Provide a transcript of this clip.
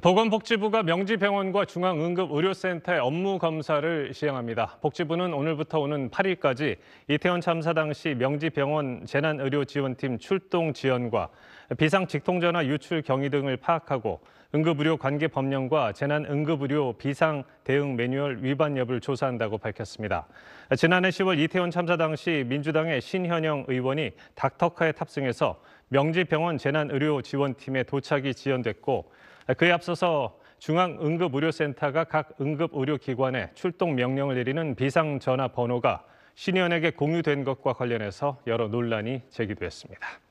보건복지부가 명지병원과 중앙응급의료센터의 업무 검사를 시행합니다. 복지부는 오늘부터 오는 8일까지 이태원 참사 당시 명지병원 재난의료지원팀 출동 지원과 비상직통전화 유출 경위 등을 파악하고 응급의료 관계 법령과 재난응급의료 비상 대응 매뉴얼 위반 여부를 조사한다고 밝혔습니다. 지난해 10월 이태원 참사 당시 민주당의 신현영 의원이 닥터카에 탑승해서 명지병원 재난의료지원팀에 도착이 지연됐고 그에 앞서서 중앙응급의료센터가 각 응급의료기관에 출동 명령을 내리는 비상전화 번호가 신의원에게 공유된 것과 관련해서 여러 논란이 제기됐습니다.